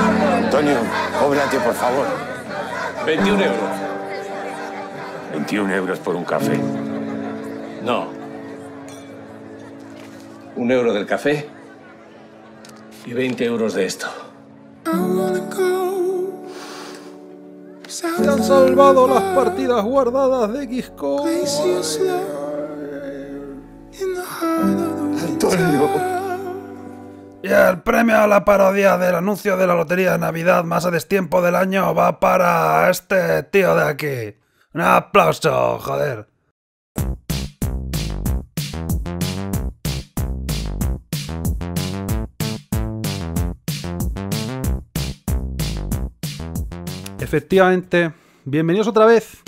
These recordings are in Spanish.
Antonio, cobrate por favor. 21 euros. 21 euros por un café. No. Un euro del café y 20 euros de esto. Se han salvado las partidas guardadas de Xcode. Antonio el premio a la parodia del anuncio de la lotería de Navidad más a destiempo del año va para este tío de aquí. Un aplauso, joder. Efectivamente, bienvenidos otra vez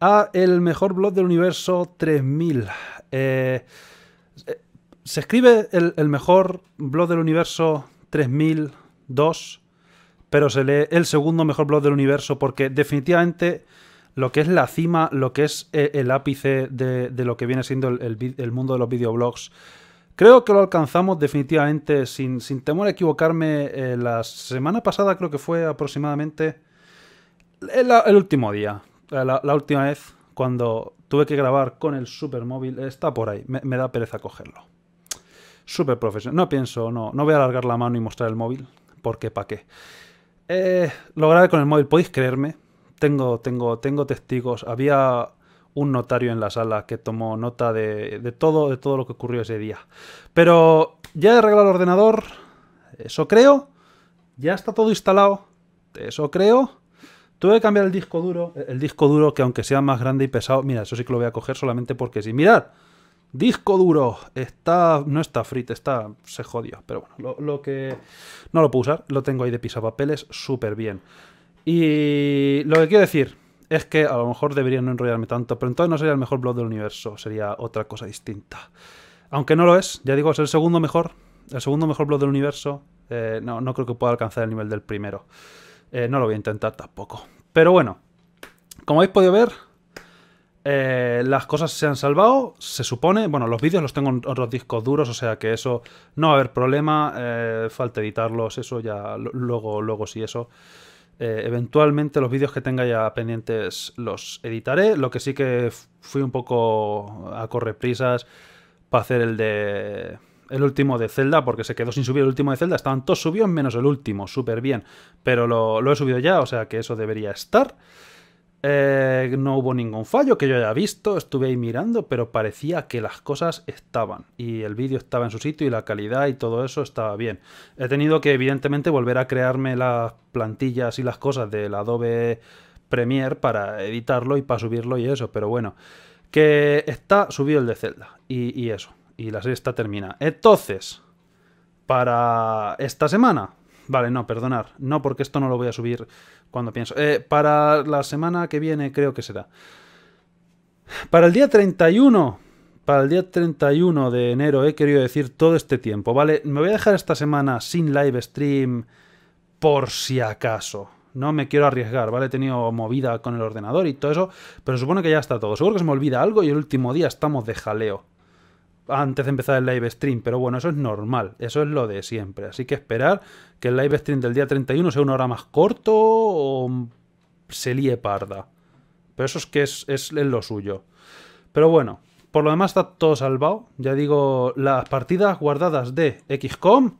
a el mejor blog del universo 3000. Eh, eh se escribe el, mejor blog del universo 3002, pero se lee el segundo mejor blog del universo porque definitivamente lo que es la cima, lo que es eh, el ápice de, lo que viene siendo el, mundo de los videoblogs, creo que lo alcanzamos definitivamente sin, temor a equivocarme. Eh, la semana pasada creo que fue aproximadamente eh, el, último día, la, última vez cuando tuve que grabar con el supermóvil, está por ahí, me da pereza cogerlo súper profesional. No pienso, no, no voy a alargar la mano y mostrar el móvil, porque pa' qué. Eh, lo grabé con el móvil, podéis creerme. Tengo, tengo, tengo testigos. Había un notario en la sala que tomó nota de, todo, de todo lo que ocurrió ese día. Pero ya he arreglado el ordenador, eso creo. Ya está todo instalado, eso creo. Tuve que cambiar el disco duro, el disco duro que aunque sea más grande y pesado, mira, eso sí que lo voy a coger solamente porque sí. Mirad, Disco duro. Está. No está frito, está. se jodió. Pero bueno, lo, que. No lo puedo usar. Lo tengo ahí de pisapapeles súper bien. Y lo que quiero decir es que a lo mejor debería no enrollarme tanto, pero entonces no sería el mejor blog del universo, sería otra cosa distinta. Aunque no lo es, ya digo, es el segundo mejor, el segundo mejor blog del universo. Eh, no, creo que pueda alcanzar el nivel del primero. Eh, no lo voy a intentar tampoco. Pero bueno, como habéis podido ver, eh, las cosas se han salvado, se supone. Bueno, los vídeos los tengo en otros discos duros, o sea que eso no va a haber problema. Eh, falta editarlos, eso ya luego, luego si eso. Eh, eventualmente los vídeos que tenga ya pendientes los editaré. Lo que sí que fui un poco a correr prisas para hacer el de. El último de Zelda, porque se quedó sin subir el último de Zelda. Estaban todos subidos menos el último, súper bien. Pero lo he subido ya, o sea que eso debería estar. Eh, no hubo ningún fallo que yo haya visto, estuve ahí mirando, pero parecía que las cosas estaban y el vídeo estaba en su sitio y la calidad y todo eso estaba bien. He tenido que evidentemente volver a crearme las plantillas y las cosas del Adobe Premiere para editarlo y para subirlo y eso, pero bueno, que está subido el de Zelda y, y eso, y la serie está terminada. Entonces, para esta semana, Vale, no, perdonar. No, porque esto no lo voy a subir cuando pienso. Eh, para la semana que viene creo que será. Para el día 31. Para el día 31 de enero he querido decir todo este tiempo, ¿vale? Me voy a dejar esta semana sin live stream por si acaso. No me quiero arriesgar, ¿vale? He tenido movida con el ordenador y todo eso, pero supongo que ya está todo. Seguro que se me olvida algo y el último día estamos de jaleo antes de empezar el live stream, pero bueno, eso es normal, eso es lo de siempre. Así que esperar que el live stream del día 31 sea una hora más corto o se lie parda. Pero eso es que es, lo suyo. Pero bueno, por lo demás está todo salvado. Ya digo, las partidas guardadas de XCOM,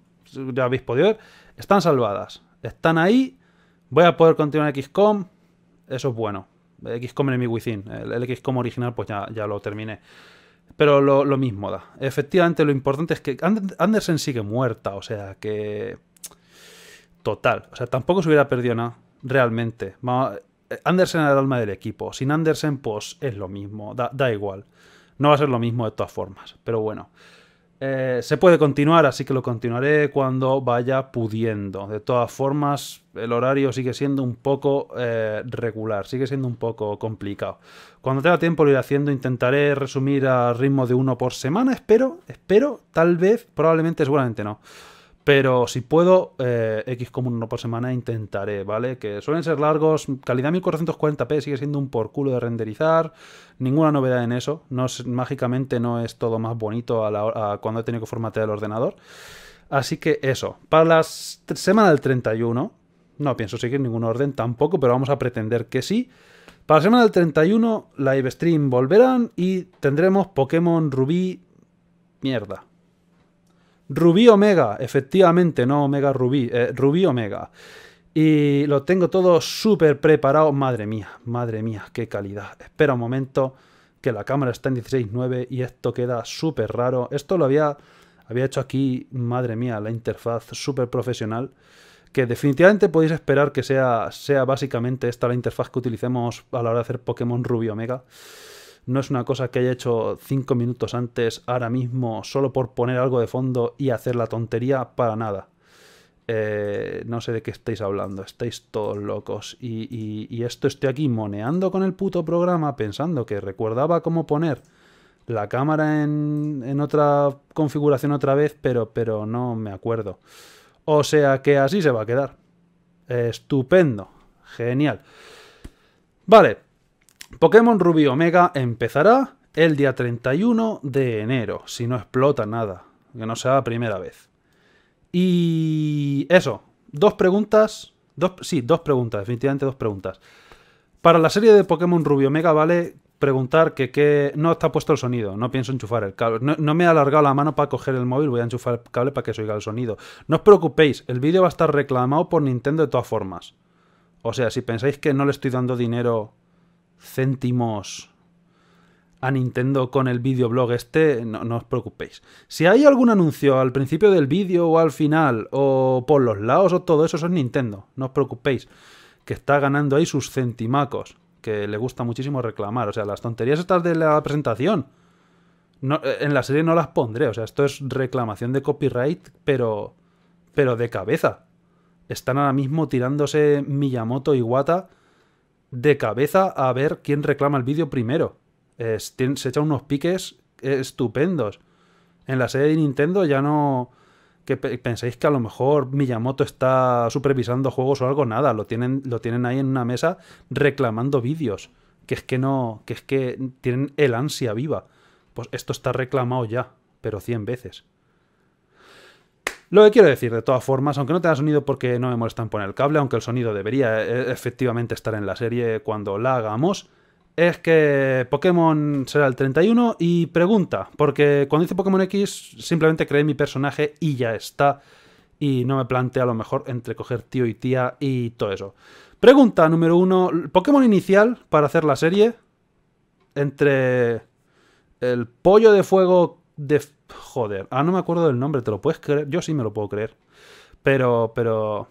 ya habéis podido ver, están salvadas. Están ahí. Voy a poder continuar XCOM. Eso es bueno. XCOM en Within. El, el XCOM original pues ya, ya lo terminé. Pero lo, mismo da. Efectivamente, lo importante es que Andersen sigue muerta, o sea que. Total. O sea, tampoco se hubiera perdido nada, realmente. Eh, Andersen era el alma del equipo. Sin Andersen, pues es lo mismo, da, da igual. No va a ser lo mismo de todas formas, pero bueno. Eh, se puede continuar, así que lo continuaré cuando vaya pudiendo. De todas formas, el horario sigue siendo un poco eh, regular, sigue siendo un poco complicado. Cuando tenga tiempo lo iré haciendo, intentaré resumir a ritmo de uno por semana, espero, espero, tal vez, probablemente, seguramente no. Pero si puedo, eh, X como uno por semana intentaré, ¿vale? Que suelen ser largos, calidad 1440p sigue siendo un por culo de renderizar, ninguna novedad en eso, no mágicamente no es todo más bonito a, cuando he tenido que formatear el ordenador. Así que eso, para la semana del 31, no pienso seguir ningún orden tampoco, pero vamos a pretender que sí. Para la semana del 31, live stream volverán y tendremos Pokémon Rubí mierda. Rubí Omega, efectivamente, no Omega Rubí, eh, Rubí Omega. Y lo tengo todo súper preparado. Madre mía, madre mía, qué calidad. Espera un momento, que la cámara está en 16.9 y esto queda súper raro. Esto lo había, había hecho aquí, madre mía, la interfaz súper profesional. Que definitivamente podéis esperar que sea, sea básicamente esta la interfaz que utilicemos a la hora de hacer Pokémon Rubí Omega no es una cosa que haya hecho cinco minutos antes, ahora mismo, solo por poner algo de fondo y hacer la tontería para nada. Eh, no sé de qué estáis hablando, estáis todos locos. Y, esto estoy aquí moneando con el puto programa pensando que recordaba cómo poner la cámara en, en otra configuración otra vez, pero, pero no me acuerdo. O sea que así se va a quedar. Estupendo. Genial. Vale, Pokémon Ruby Omega empezará el día 31 de enero, si no explota nada, que no sea la primera vez. Y eso, dos preguntas, dos, sí, dos preguntas, definitivamente dos preguntas. Para la serie de Pokémon Ruby Omega vale preguntar que, no está puesto el sonido, no pienso enchufar el cable, no, no, me he alargado la mano para coger el móvil, voy a enchufar el cable para que se oiga el sonido. No os preocupéis, el vídeo va a estar reclamado por Nintendo de todas formas. O sea, si pensáis que no le estoy dando dinero céntimos a Nintendo con el videoblog este, no, os preocupéis. Si hay algún anuncio al principio del vídeo o al final, o por los lados o todo eso, eso es Nintendo, no os preocupéis, que está ganando ahí sus centimacos, que le gusta muchísimo reclamar, o sea, las tonterías estas de la presentación, eh, en la serie no las pondré, o sea, esto es reclamación de copyright, pero, pero de cabeza. Están ahora mismo tirándose Miyamoto y Wata de cabeza a ver quién reclama el vídeo primero. se echan unos piques estupendos. En la sede de Nintendo ya no... Que pensáis que a lo mejor Miyamoto está supervisando juegos o algo, nada, lo tienen, lo tienen ahí en una mesa reclamando vídeos. Que es que no, que es que tienen el ansia viva. Pues esto está reclamado ya, pero 100 veces. Lo que quiero decir, de todas formas, aunque no tenga sonido porque no me molestan poner el cable, aunque el sonido debería eh, efectivamente estar en la serie cuando la hagamos, es que Pokémon será el 31 y pregunta, porque cuando dice Pokémon X simplemente creé mi personaje y ya está, y no me plantea a lo mejor entre coger tío y tía y todo eso. Pregunta número uno, Pokémon inicial para hacer la serie entre el pollo de fuego de... Joder, ah no me acuerdo del nombre, ¿te lo puedes creer? Yo sí me lo puedo creer. Pero, pero...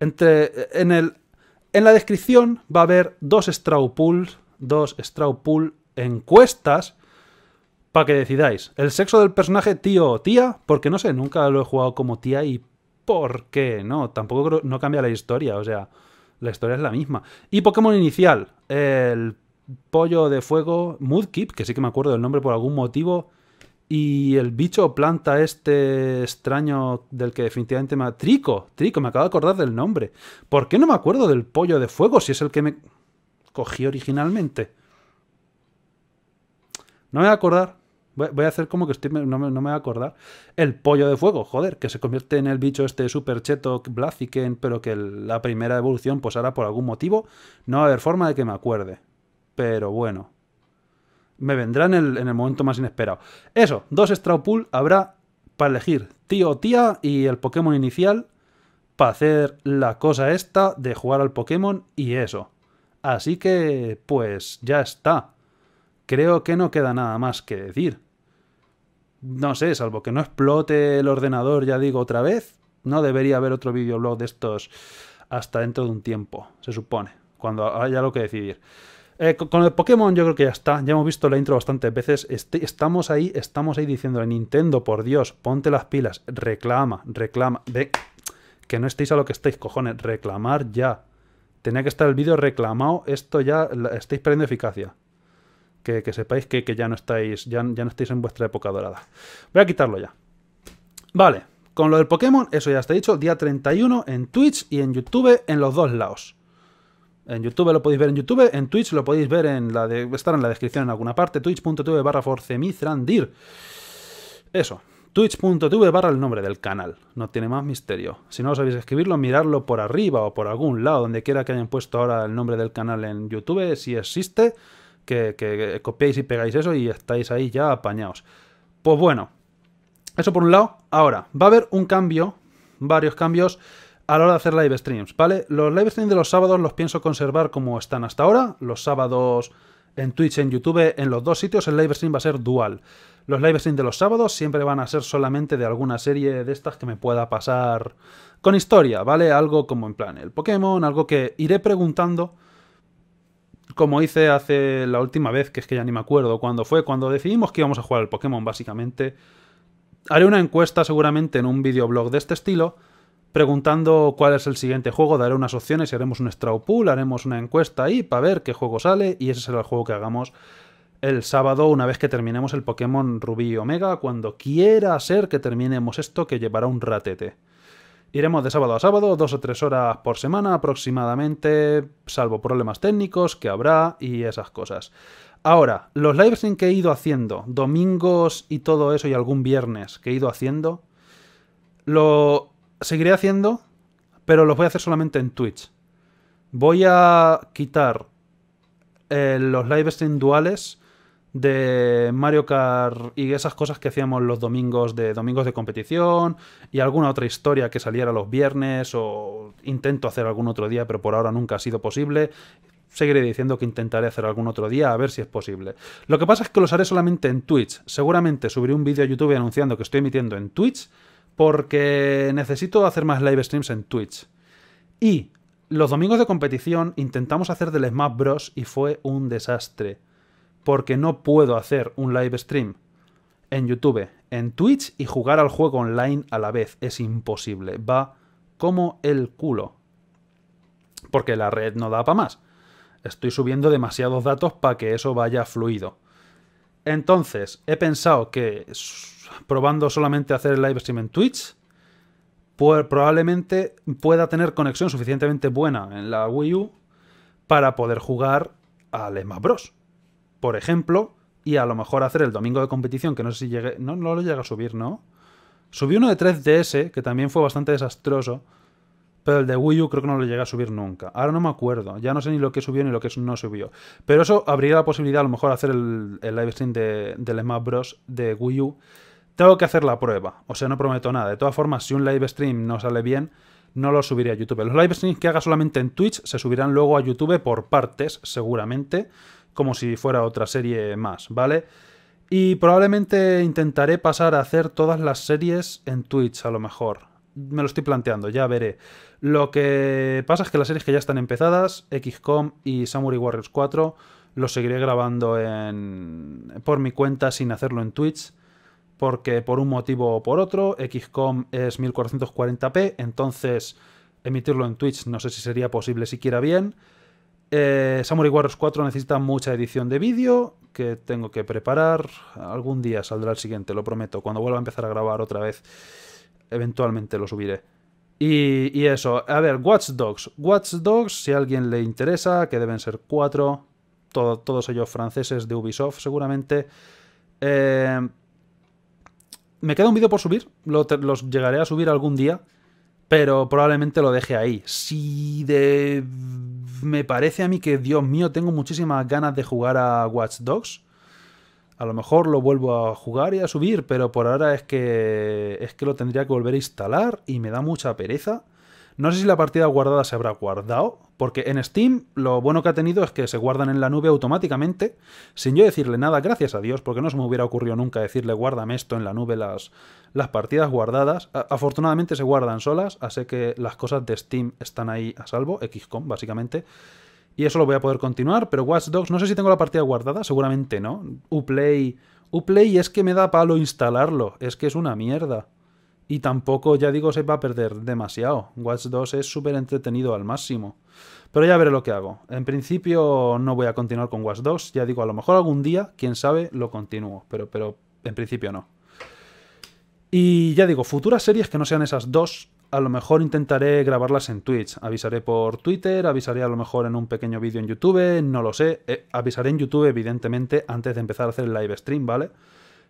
Entre... En el... En la descripción va a haber dos straw pools, dos straw pool encuestas para que decidáis el sexo del personaje tío o tía, porque no sé, nunca lo he jugado como tía y por qué no, tampoco creo, no cambia la historia, o sea, la historia es la misma. Y Pokémon inicial, el pollo de fuego Mudkip, que sí que me acuerdo del nombre por algún motivo, y el bicho planta este extraño del que definitivamente me... Trico, Trico, me acabo de acordar del nombre. ¿Por qué no me acuerdo del pollo de fuego si es el que me cogí originalmente? No me voy a acordar. Voy a hacer como que estoy... No me, voy a acordar. El pollo de fuego, joder, que se convierte en el bicho este super cheto Blaziken, pero que la primera evolución pues ahora por algún motivo no va a haber forma de que me acuerde. Pero bueno me vendrá en el, momento más inesperado. Eso, dos Pool habrá para elegir tío o tía y el Pokémon inicial para hacer la cosa esta de jugar al Pokémon y eso. Así que, pues ya está. Creo que no queda nada más que decir. No sé, salvo que no explote el ordenador, ya digo otra vez, no debería haber otro videoblog de estos hasta dentro de un tiempo, se supone, cuando haya lo que decidir. Eh, con, el Pokémon yo creo que ya está. Ya hemos visto la intro bastantes veces. Este, estamos ahí, estamos ahí diciendo a Nintendo, por Dios, ponte las pilas, reclama, reclama. De, que no estéis a lo que estáis, cojones, reclamar ya. Tenía que estar el vídeo reclamado, esto ya estáis perdiendo eficacia. Que, sepáis que, ya no estáis, ya, ya no estáis en vuestra época dorada. Voy a quitarlo ya. Vale, con lo del Pokémon, eso ya está dicho, día 31 en Twitch y en YouTube en los dos lados. En YouTube lo podéis ver en YouTube, en Twitch lo podéis ver en la de, estar en la descripción en alguna parte, twitch.tv barra forcemizrandir. Eso, twitch.tv barra el nombre del canal, no tiene más misterio. Si no sabéis escribirlo, mirarlo por arriba o por algún lado, donde quiera que hayan puesto ahora el nombre del canal en YouTube, si existe, que, que copiéis y pegáis eso y estáis ahí ya apañados. Pues bueno, eso por un lado. Ahora, va a haber un cambio, varios cambios a la hora de hacer live streams, ¿vale? Los live streams de los sábados los pienso conservar como están hasta ahora. Los sábados en Twitch, en YouTube, en los dos sitios el live stream va a ser dual. Los live streams de los sábados siempre van a ser solamente de alguna serie de estas que me pueda pasar con historia, ¿vale? Algo como en plan el Pokémon, algo que iré preguntando como hice hace la última vez, que es que ya ni me acuerdo cuándo fue, cuando decidimos que íbamos a jugar al Pokémon, básicamente. Haré una encuesta seguramente en un videoblog de este estilo preguntando cuál es el siguiente juego, daré unas opciones y haremos un straw pool, haremos una encuesta ahí para ver qué juego sale y ese será el juego que hagamos el sábado una vez que terminemos el Pokémon Rubí y Omega, cuando quiera ser que terminemos esto que llevará un ratete. Iremos de sábado a sábado, dos o tres horas por semana aproximadamente, salvo problemas técnicos que habrá y esas cosas. Ahora, los en que he ido haciendo, domingos y todo eso y algún viernes que he ido haciendo, lo seguiré haciendo, pero los voy a hacer solamente en Twitch. Voy a quitar eh, los live stream duales de Mario Kart y esas cosas que hacíamos los domingos de domingos de competición y alguna otra historia que saliera los viernes o intento hacer algún otro día, pero por ahora nunca ha sido posible. Seguiré diciendo que intentaré hacer algún otro día a ver si es posible. Lo que pasa es que los haré solamente en Twitch. Seguramente subiré un vídeo a YouTube anunciando que estoy emitiendo en Twitch porque necesito hacer más live streams en Twitch. Y los domingos de competición intentamos hacer del Smash Bros. y fue un desastre. Porque no puedo hacer un live stream en YouTube, en Twitch y jugar al juego online a la vez. Es imposible. Va como el culo. Porque la red no da para más. Estoy subiendo demasiados datos para que eso vaya fluido. Entonces, he pensado que probando solamente hacer el live stream en Twitch, probablemente pueda tener conexión suficientemente buena en la Wii U para poder jugar a Lema Bros. Por ejemplo, y a lo mejor hacer el domingo de competición, que no sé si llegué. No, no lo llega a subir, ¿no? Subí uno de 3DS, que también fue bastante desastroso pero el de Wii U creo que no lo llega a subir nunca. Ahora no me acuerdo. Ya no sé ni lo que subió ni lo que no subió. Pero eso abriría la posibilidad a lo mejor hacer el, live stream de, del Smash Bros. de Wii U. Tengo que hacer la prueba. O sea, no prometo nada. De todas formas, si un live stream no sale bien, no lo subiré a YouTube. Los live streams que haga solamente en Twitch se subirán luego a YouTube por partes, seguramente. Como si fuera otra serie más, ¿vale? Y probablemente intentaré pasar a hacer todas las series en Twitch, a lo mejor me lo estoy planteando, ya veré. Lo que pasa es que las series que ya están empezadas, XCOM y Samurai Warriors 4, los seguiré grabando en, por mi cuenta sin hacerlo en Twitch, porque por un motivo o por otro, XCOM es 1440p, entonces emitirlo en Twitch no sé si sería posible siquiera bien. Eh, Samurai Warriors 4 necesita mucha edición de vídeo que tengo que preparar. Algún día saldrá el siguiente, lo prometo, cuando vuelva a empezar a grabar otra vez eventualmente lo subiré. Y, eso, a ver, Watch Dogs. Watch Dogs, si a alguien le interesa, que deben ser cuatro, todos ellos franceses de Ubisoft seguramente. Eh, me queda un vídeo por subir, los llegaré a subir algún día, pero probablemente lo deje ahí. Si de... me parece a mí que, Dios mío, tengo muchísimas ganas de jugar a Watch Dogs, a lo mejor lo vuelvo a jugar y a subir, pero por ahora es que es que lo tendría que volver a instalar y me da mucha pereza. No sé si la partida guardada se habrá guardado, porque en Steam lo bueno que ha tenido es que se guardan en la nube automáticamente, sin yo decirle nada, gracias a Dios, porque no se me hubiera ocurrido nunca decirle guárdame esto en la nube las, las partidas guardadas. afortunadamente se guardan solas, así que las cosas de Steam están ahí a salvo, XCOM básicamente. Y eso lo voy a poder continuar, pero Watch Dogs, no sé si tengo la partida guardada, seguramente no. Uplay, Uplay es que me da palo instalarlo, es que es una mierda. Y tampoco, ya digo, se va a perder demasiado. Watch 2 es súper entretenido al máximo. Pero ya veré lo que hago. En principio no voy a continuar con Watch 2. Ya digo, a lo mejor algún día, quién sabe, lo continúo. Pero, pero en principio no. Y ya digo, futuras series que no sean esas dos, a lo mejor intentaré grabarlas en Twitch. Avisaré por Twitter, avisaré a lo mejor en un pequeño vídeo en YouTube, no lo sé. Eh, avisaré en YouTube, evidentemente, antes de empezar a hacer el live stream, ¿vale?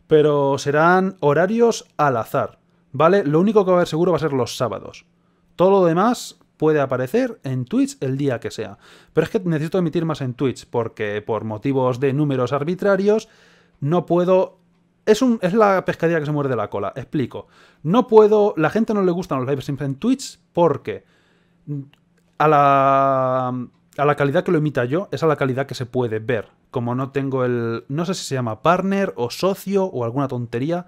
Pero serán horarios al azar, ¿vale? Lo único que va a haber seguro va a ser los sábados. Todo lo demás puede aparecer en Twitch el día que sea. Pero es que necesito emitir más en Twitch porque por motivos de números arbitrarios no puedo es, un, es la pescadilla que se muerde la cola. Explico. No puedo. La gente no le gustan los streams en Twitch porque a la, a la calidad que lo imita yo es a la calidad que se puede ver. Como no tengo el. No sé si se llama partner o socio o alguna tontería.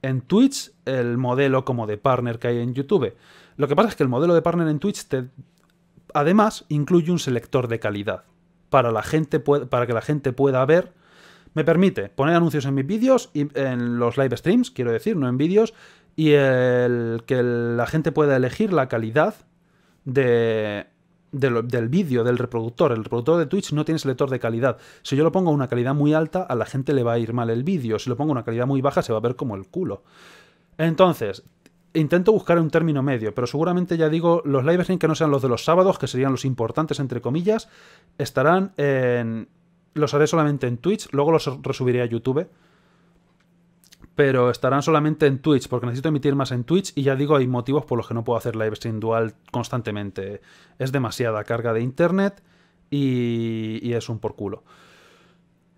En Twitch, el modelo como de partner que hay en YouTube. Lo que pasa es que el modelo de partner en Twitch además incluye un selector de calidad. Para, la gente, para que la gente pueda ver me permite poner anuncios en mis vídeos y en los live streams, quiero decir, no en vídeos, y el que la gente pueda elegir la calidad del vídeo, del reproductor. El reproductor de Twitch no tiene selector de calidad. Si yo lo pongo a una calidad muy alta, a la gente le va a ir mal el vídeo. Si lo pongo a una calidad muy baja, se va a ver como el culo. Entonces, intento buscar un término medio, pero seguramente ya digo, los live streams que no sean los de los sábados, que serían los importantes entre comillas, estarán en los haré solamente en Twitch, luego los resubiré a YouTube. Pero estarán solamente en Twitch, porque necesito emitir más en Twitch y ya digo, hay motivos por los que no puedo hacer live stream dual constantemente. Es demasiada carga de internet y, es un por culo.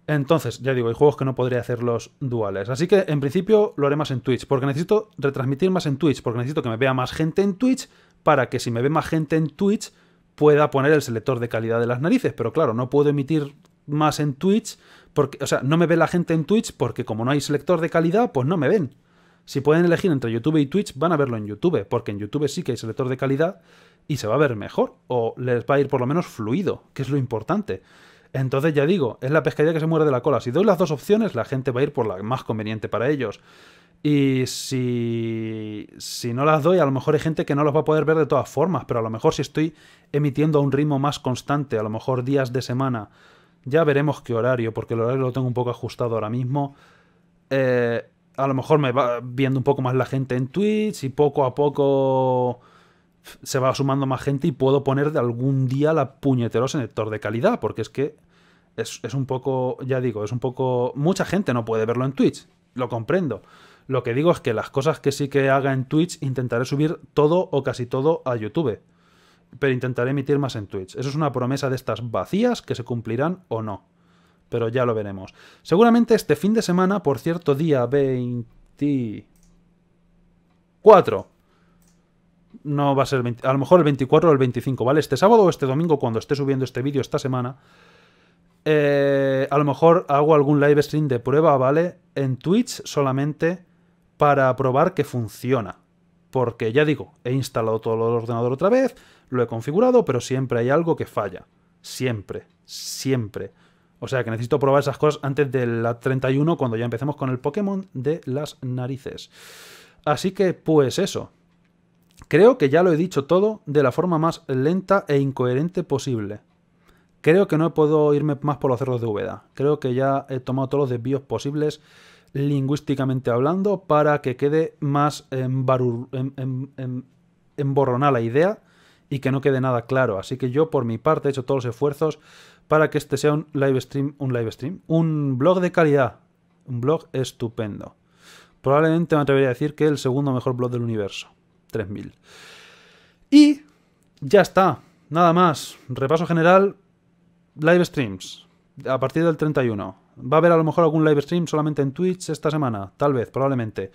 Entonces, ya digo, hay juegos que no podría hacerlos duales. Así que en principio lo haré más en Twitch, porque necesito retransmitir más en Twitch, porque necesito que me vea más gente en Twitch, para que si me ve más gente en Twitch pueda poner el selector de calidad de las narices. Pero claro, no puedo emitir más en Twitch, porque, o sea, no me ve la gente en Twitch porque como no hay selector de calidad, pues no me ven. Si pueden elegir entre YouTube y Twitch, van a verlo en YouTube, porque en YouTube sí que hay selector de calidad y se va a ver mejor, o les va a ir por lo menos fluido, que es lo importante. Entonces ya digo, es la pescadilla que se muere de la cola. Si doy las dos opciones, la gente va a ir por la más conveniente para ellos. Y si, si no las doy, a lo mejor hay gente que no los va a poder ver de todas formas, pero a lo mejor si estoy emitiendo a un ritmo más constante, a lo mejor días de semana, ya veremos qué horario, porque el horario lo tengo un poco ajustado ahora mismo. Eh, a lo mejor me va viendo un poco más la gente en Twitch y poco a poco se va sumando más gente y puedo poner de algún día la puñetera selector de calidad, porque es que es, es, un poco, ya digo, es un poco... Mucha gente no puede verlo en Twitch, lo comprendo. Lo que digo es que las cosas que sí que haga en Twitch intentaré subir todo o casi todo a YouTube pero intentaré emitir más en Twitch. Eso es una promesa de estas vacías que se cumplirán o no. Pero ya lo veremos. Seguramente este fin de semana, por cierto, día 24. No va a ser a lo mejor el 24 o el 25, ¿vale? Este sábado o este domingo, cuando esté subiendo este vídeo esta semana, eh, a lo mejor hago algún live stream de prueba, ¿vale? En Twitch solamente para probar que funciona. Porque ya digo, he instalado todo el ordenador otra vez, lo he configurado, pero siempre hay algo que falla. Siempre, siempre. O sea que necesito probar esas cosas antes de la 31 cuando ya empecemos con el Pokémon de las narices. Así que pues eso. Creo que ya lo he dicho todo de la forma más lenta e incoherente posible. Creo que no puedo irme más por los cerros de Úbeda. Creo que ya he tomado todos los desvíos posibles lingüísticamente hablando para que quede más em- em- em- emborronada la idea y que no quede nada claro. Así que yo por mi parte he hecho todos los esfuerzos para que este sea un live stream, un live stream, un blog de calidad, un blog estupendo. Probablemente me atrevería a decir que el segundo mejor blog del universo, 3000. Y ya está, nada más. Repaso general, live streams a partir del 31. Va a haber a lo mejor algún live stream solamente en Twitch esta semana, tal vez, probablemente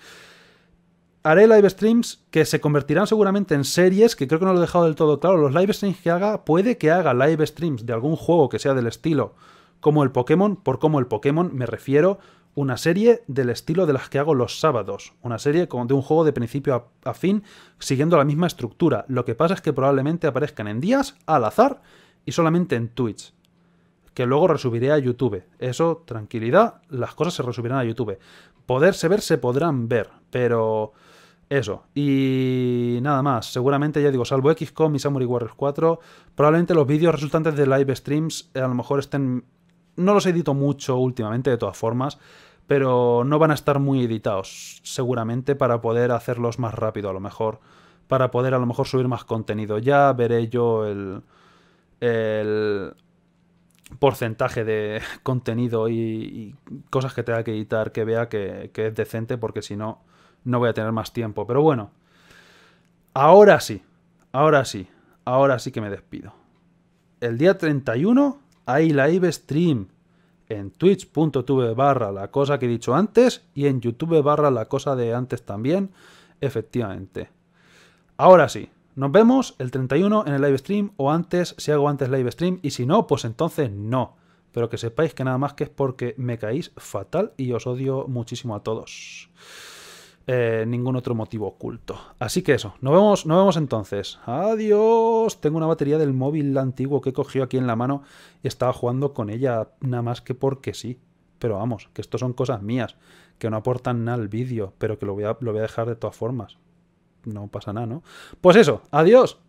haré live streams que se convertirán seguramente en series, que creo que no lo he dejado del todo claro. Los live streams que haga, puede que haga live streams de algún juego que sea del estilo como el Pokémon, por como el Pokémon me refiero, una serie del estilo de las que hago los sábados, una serie de un juego de principio a, fin, siguiendo la misma estructura. Lo que pasa es que probablemente aparezcan en días, al azar, y solamente en Twitch, que luego resubiré a YouTube. Eso, tranquilidad, las cosas se resubirán a YouTube. Poderse ver, se podrán ver, pero... Eso. Y nada más. Seguramente, ya digo, salvo XCOM y Samurai Warriors 4, probablemente los vídeos resultantes de live streams eh, a lo mejor estén... No los edito mucho últimamente, de todas formas, pero no van a estar muy editados, seguramente, para poder hacerlos más rápido, a lo mejor. Para poder a lo mejor subir más contenido. Ya veré yo el... porcentaje de contenido y, cosas que tenga que editar que vea que es decente porque si no no voy a tener más tiempo. Pero bueno, ahora sí, ahora sí, ahora sí que me despido. El día 31 hay live stream en twitch.tv barra la cosa que he dicho antes y en youtube barra la cosa de antes también, efectivamente. Ahora sí, nos vemos el 31 en el live stream o antes, si hago antes live stream y si no, pues entonces no. Pero que sepáis que nada más que es porque me caís fatal y os odio muchísimo a todos. Eh, ningún otro motivo oculto. Así que eso, nos vemos, nos vemos entonces. Adiós. Tengo una batería del móvil antiguo que cogido aquí en la mano y estaba jugando con ella nada más que porque sí. Pero vamos, que esto son cosas mías, que no aportan nada al vídeo, pero que lo voy, lo voy a dejar de todas formas. No pasa nada, ¿no? Pues eso, adiós.